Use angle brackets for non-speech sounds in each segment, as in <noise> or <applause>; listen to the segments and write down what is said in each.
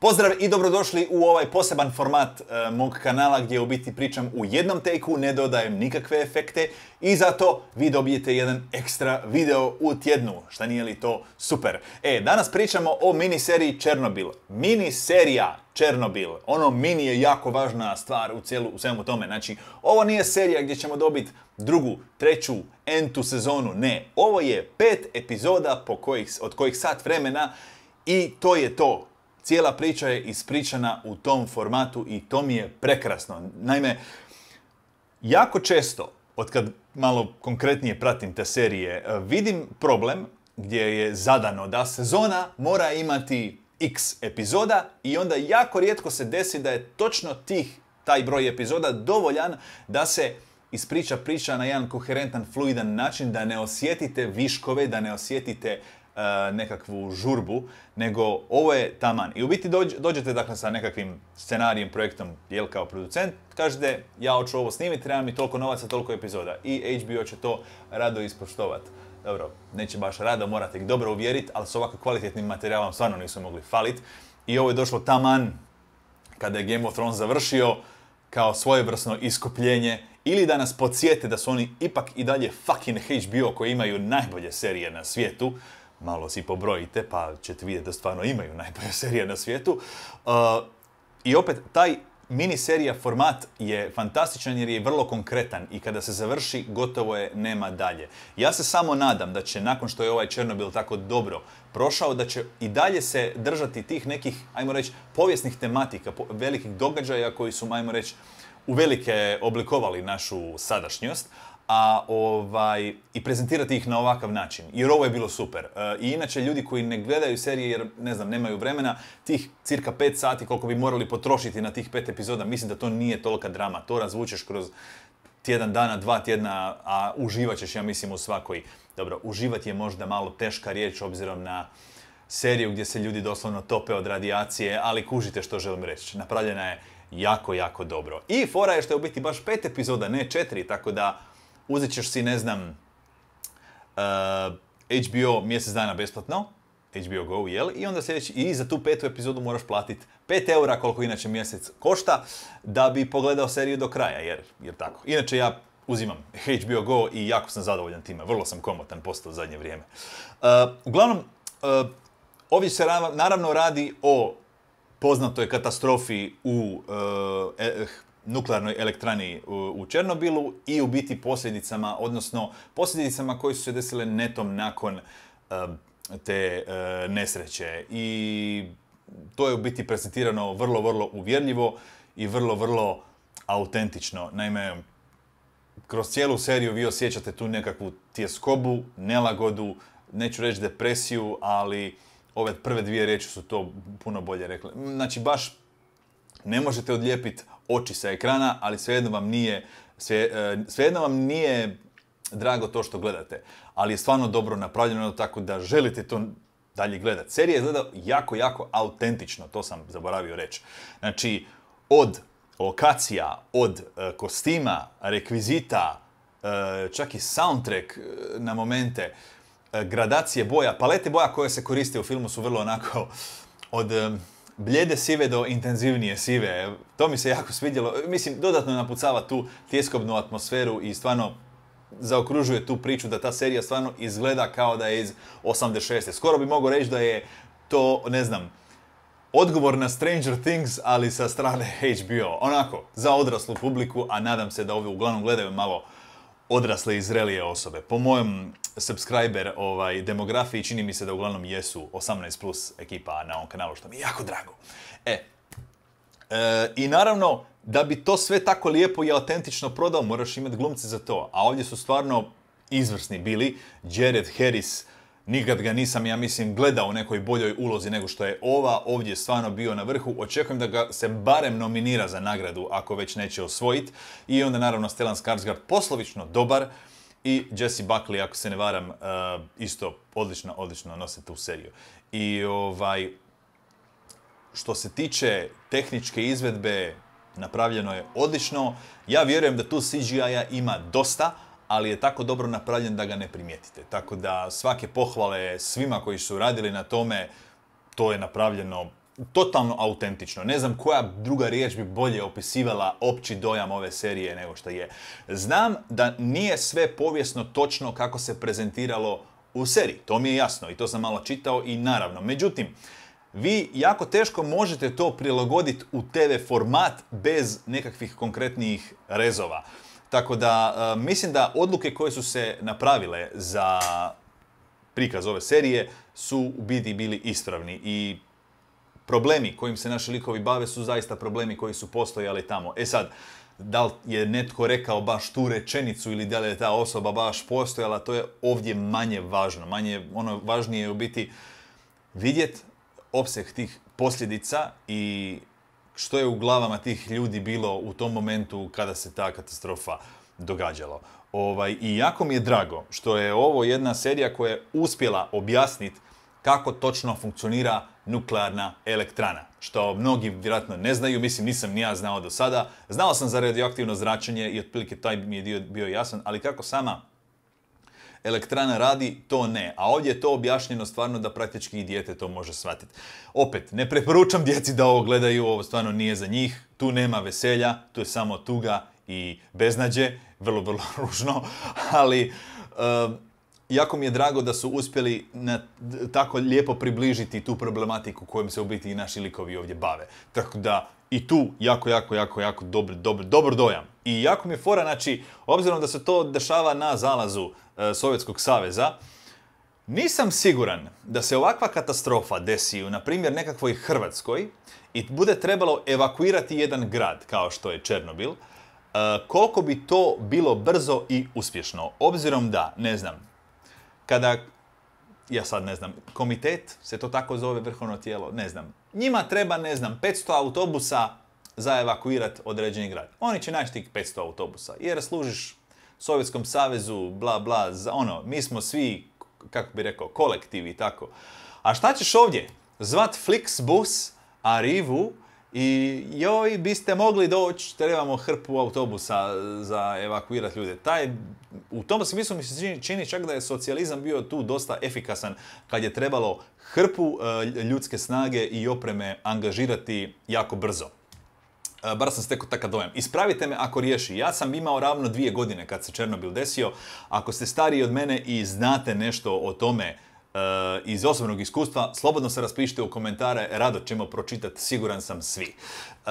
Pozdrav i dobrodošli u ovaj poseban format e, mog kanala gdje u biti pričam u jednom teku, ne dodajem nikakve efekte i zato vi dobijete jedan ekstra video u tjednu. Šta nije li to super? E, danas pričamo o miniseriji Černobil. Miniserija Černobil. Ono mini je jako važna stvar u, cijelu, u svemu tome. Znači, ovo nije serija gdje ćemo dobiti drugu, treću, entu sezonu. Ne, ovo je pet epizoda od kojih sat vremena i to je to. Cijela priča je ispričana u tom formatu i to mi je prekrasno. Naime, jako često, od kad malo konkretnije pratim te serije, e, vidim problem gdje je zadano da sezona mora imati x epizoda i onda jako rijetko se desi da je točno tih taj broj epizoda dovoljan da se ispriča priča na jedan koherentan, fluidan način, da ne osjetite viškove, da ne osjetite E, nekakvu žurbu, nego ovo je taman. I u biti dođete dakle sa nekakvim scenarijem, projektom, jel kao producent, kažete ja hoću ovo snimiti, treba mi toliko novaca, toliko epizoda. I HBO će to rado ispoštovati. Dobro, neće baš rado, morate ih dobro uvjeriti, ali s ovako kvalitetnim materijalom stvarno nisu mogli falit. I ovo je došlo taman kada je Game of Thrones završio kao svojevrsno iskupljenje ili da nas podsjete da su oni ipak i dalje fucking HBO koji imaju najbolje serije na svijetu, malo si pobrojite, pa ćete vidjeti da stvarno imaju najbolje <laughs> serija na svijetu. Uh, I opet, taj mini serija format je fantastičan jer je vrlo konkretan i kada se završi gotovo je nema dalje. Ja se samo nadam da će nakon što je ovaj Černobil tako dobro prošao, da će i dalje se držati tih nekih, ajmo reći, povijesnih tematika, velikih događaja koji su, ajmo reći, uvelike oblikovali našu sadašnjost, a ovaj, i prezentirati ih na ovakav način. Jer ovo je bilo super. E, I inače, ljudi koji ne gledaju serije jer, ne znam, nemaju vremena, tih cirka pet sati koliko bi morali potrošiti na tih pet epizoda, mislim da to nije tolika drama. To razvučeš kroz tjedan dana, dva tjedna, a uživat ćeš, ja mislim, u svakoj. Dobro, uživati je možda malo teška riječ obzirom na seriju gdje se ljudi doslovno tope od radijacije, ali kužite što želim reći. Napravljena je jako, jako dobro. I fora je što je u biti baš pet epizoda, ne četiri, tako da uzet ćeš si, ne znam, HBO uh, mjesec dana besplatno, HBO Go, jel? I onda sljedeći, i za tu petu epizodu moraš platiti 5 eura, koliko inače mjesec košta, da bi pogledao seriju do kraja, jer, jer tako. Inače ja uzimam HBO Go i jako sam zadovoljan time, vrlo sam komotan postao u zadnje vrijeme. Uh, uglavnom, uh, ovdje se naravno radi o poznatoj katastrofi u uh, e, nuklearnoj elektrani u Černobilu i u biti posljedicama, odnosno posljedicama koje su se desile netom nakon te e, nesreće. I to je u biti prezentirano vrlo, vrlo uvjerljivo i vrlo, vrlo autentično. Naime, kroz cijelu seriju vi osjećate tu nekakvu tjeskobu, nelagodu, neću reći depresiju, ali ove prve dvije riječi su to puno bolje rekle. Znači, baš ne možete odlijepiti oči sa ekrana, ali svejedno vam nije, sve, e, svejedno vam nije drago to što gledate. Ali je stvarno dobro napravljeno tako da želite to dalje gledati. Serija je jako, jako autentično, to sam zaboravio reći. Znači, od lokacija, od e, kostima, rekvizita, e, čak i soundtrack na momente, gradacije boja, palete boja koje se koriste u filmu su vrlo onako od Blijede sive do intenzivnije sive. E, to mi se jako svidjelo. Mislim, dodatno napucava tu tjeskobnu atmosferu i stvarno zaokružuje tu priču da ta serija stvarno izgleda kao da je iz 86. Skoro bi mogao reći da je to, ne znam, odgovor na Stranger Things, ali sa strane HBO. Onako, za odraslu publiku, a nadam se da ovi uglavnom gledaju malo odrasle i zrelije osobe. Po mojem subscriber ovaj, demografiji čini mi se da uglavnom jesu 18 plus ekipa na ovom kanalu, što mi je jako drago. E, e, I naravno, da bi to sve tako lijepo i autentično prodao, moraš imati glumce za to. A ovdje su stvarno izvrsni bili. Jared Harris, Nikad ga nisam, ja mislim, gledao u nekoj boljoj ulozi nego što je ova. Ovdje stvarno bio na vrhu. Očekujem da ga se barem nominira za nagradu ako već neće osvojiti. I onda naravno Stellan Skarsgård poslovično dobar. I Jesse Buckley, ako se ne varam, e, isto odlično, odlično nose tu seriju. I ovaj, što se tiče tehničke izvedbe, napravljeno je odlično. Ja vjerujem da tu CGI-a ima dosta, ali je tako dobro napravljen da ga ne primijetite. Tako da svake pohvale svima koji su radili na tome, to je napravljeno totalno autentično. Ne znam koja druga riječ bi bolje opisivala opći dojam ove serije nego što je. Znam da nije sve povijesno točno kako se prezentiralo u seriji. To mi je jasno i to sam malo čitao i naravno. Međutim, vi jako teško možete to prilagoditi u TV format bez nekakvih konkretnijih rezova. Tako da e, mislim da odluke koje su se napravile za prikaz ove serije su u biti bili ispravni i problemi kojim se naši likovi bave su zaista problemi koji su postojali tamo. E sad, da li je netko rekao baš tu rečenicu ili da li je ta osoba baš postojala, to je ovdje manje važno. Manje, ono važnije je u biti vidjet opseh tih posljedica i što je u glavama tih ljudi bilo u tom momentu kada se ta katastrofa događala. Ovaj, I jako mi je drago što je ovo jedna serija koja je uspjela objasniti kako točno funkcionira nuklearna elektrana. Što mnogi vjerojatno ne znaju, mislim nisam ni ja znao do sada. Znao sam za radioaktivno zračenje i otprilike taj mi je dio bio jasan, ali kako sama elektrana radi, to ne. A ovdje je to objašnjeno stvarno da praktički i dijete to može shvatiti. Opet, ne preporučam djeci da ovo gledaju, ovo stvarno nije za njih. Tu nema veselja, tu je samo tuga i beznađe. Vrlo, vrlo <laughs> ružno, ali... jako mi je drago da su uspjeli tako lijepo približiti tu problematiku kojom se u biti i naši likovi ovdje bave. Tako da i tu jako, jako, jako, jako dobro dojam. I jako mi je fora, znači, obzirom da se to dešava na zalazu e, Sovjetskog saveza, nisam siguran da se ovakva katastrofa desi u, na primjer, nekakvoj Hrvatskoj i bude trebalo evakuirati jedan grad, kao što je Černobil, e, koliko bi to bilo brzo i uspješno. Obzirom da, ne znam, kada, ja sad ne znam, komitet se to tako zove vrhovno tijelo, ne znam, njima treba, ne znam, 500 autobusa za evakuirat određeni grad. Oni će naći tih 500 autobusa jer služiš Sovjetskom savezu, bla bla, za ono, mi smo svi, kako bi rekao, kolektivi i tako. A šta ćeš ovdje? Zvat Flixbus, Arivu i joj, biste mogli doći, trebamo hrpu autobusa za evakuirati ljude. Taj, u tom smislu mi se čini, čak da je socijalizam bio tu dosta efikasan kad je trebalo hrpu e, ljudske snage i opreme angažirati jako brzo. E, bar sam stekao takav dojam. Ispravite me ako riješi. Ja sam imao ravno dvije godine kad se Černobil desio. Ako ste stariji od mene i znate nešto o tome e, iz osobnog iskustva, slobodno se raspišite u komentare, rado ćemo pročitati, siguran sam svi. E,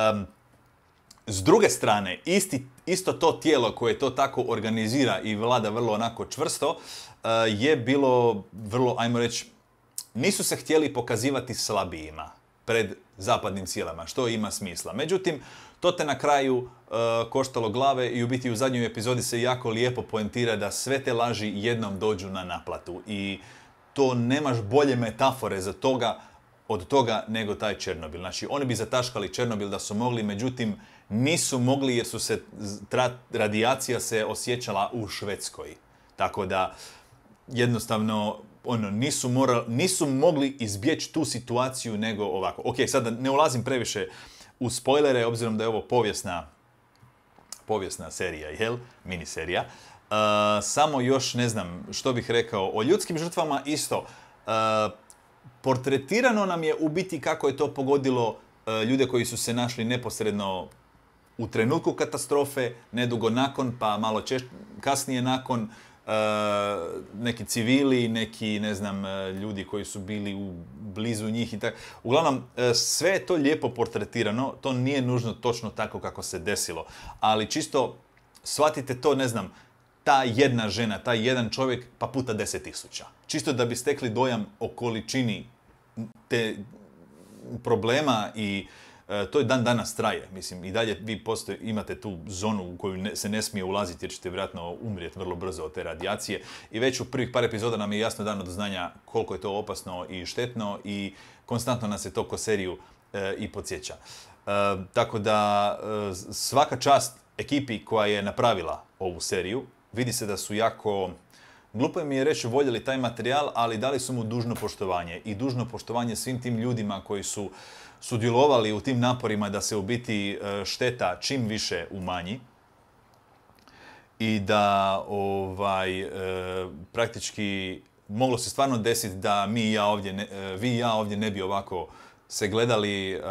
s druge strane, isti, isto to tijelo koje to tako organizira i vlada vrlo onako čvrsto, je bilo vrlo, ajmo reći, nisu se htjeli pokazivati slabijima pred zapadnim silama, što ima smisla. Međutim, to te na kraju e, koštalo glave i u biti u zadnjoj epizodi se jako lijepo poentira da sve te laži jednom dođu na naplatu i to nemaš bolje metafore za toga od toga nego taj Černobil. Znači, oni bi zataškali Černobil da su mogli, međutim, nisu mogli jer su se, radijacija se osjećala u Švedskoj. Tako da, jednostavno, ono, nisu, morali, nisu mogli izbjeći tu situaciju nego ovako. Ok, sada ne ulazim previše u spoilere, obzirom da je ovo povijesna, povijesna serija, jel? Miniserija. Uh, samo još ne znam što bih rekao o ljudskim žrtvama isto. E, portretirano nam je u biti kako je to pogodilo e, ljude koji su se našli neposredno u trenutku katastrofe, nedugo nakon, pa malo kasnije nakon Eh, neki civili, neki, ne znam, eh, ljudi koji su bili u blizu njih i tako. Uglavnom, eh, sve je to lijepo portretirano, to nije nužno točno tako kako se desilo, ali čisto shvatite to, ne znam, ta jedna žena, taj jedan čovjek, pa puta deset tisuća. Čisto da bi stekli dojam o količini te problema i E, to je dan danas traje. Mislim, i dalje vi postoji, imate tu zonu u koju ne, se ne smije ulaziti jer ćete vjerojatno umrijeti vrlo brzo od te radijacije. I već u prvih par epizoda nam je jasno dano do znanja koliko je to opasno i štetno i konstantno nas se to seriju seriju i podsjeća. E, tako da e, svaka čast ekipi koja je napravila ovu seriju, vidi se da su jako Glupo mi je reći voljeli taj materijal, ali dali su mu dužno poštovanje i dužno poštovanje svim tim ljudima koji su sudjelovali u tim naporima da se u biti e, šteta čim više umanji i da ovaj, e, praktički moglo se stvarno desiti da mi i ja ovdje e, vi i ja ovdje ne bi ovako se gledali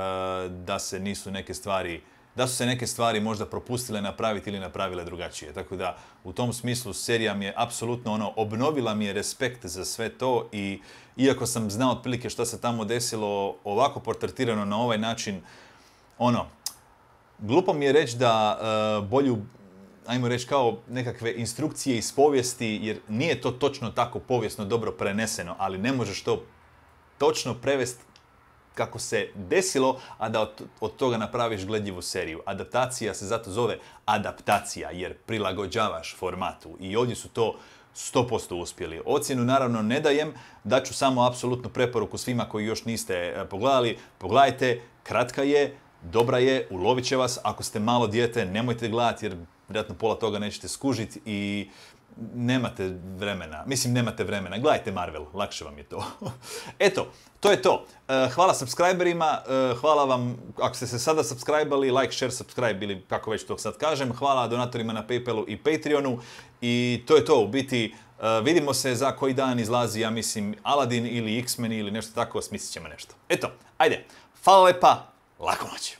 da se nisu neke stvari da su se neke stvari možda propustile napraviti ili napravile drugačije. Tako da u tom smislu serija mi je apsolutno ono, obnovila mi je respekt za sve to i iako sam znao otprilike što se tamo desilo ovako portretirano na ovaj način, ono, glupo mi je reći da eh, bolju ajmo reći kao nekakve instrukcije iz povijesti, jer nije to točno tako povijesno dobro preneseno, ali ne možeš to točno prevesti kako se desilo, a da od, toga napraviš gledljivu seriju. Adaptacija se zato zove adaptacija jer prilagođavaš formatu i ovdje su to 100% uspjeli. Ocjenu naravno ne dajem, daću samo apsolutnu preporuku svima koji još niste e, pogledali. Pogledajte, kratka je, dobra je, ulovit će vas. Ako ste malo dijete, nemojte gledati jer vjerojatno pola toga nećete skužiti i nemate vremena, mislim nemate vremena, gledajte Marvel, lakše vam je to. <laughs> Eto, to je to. E, hvala subscriberima, e, hvala vam, ako ste se sada subscribali, like, share, subscribe ili kako već to sad kažem, hvala donatorima na Paypalu i Patreonu i to je to, u biti e, vidimo se za koji dan izlazi, ja mislim, Aladdin ili X-Men ili nešto tako, smislit ćemo nešto. Eto, ajde, hvala lepa, lako će.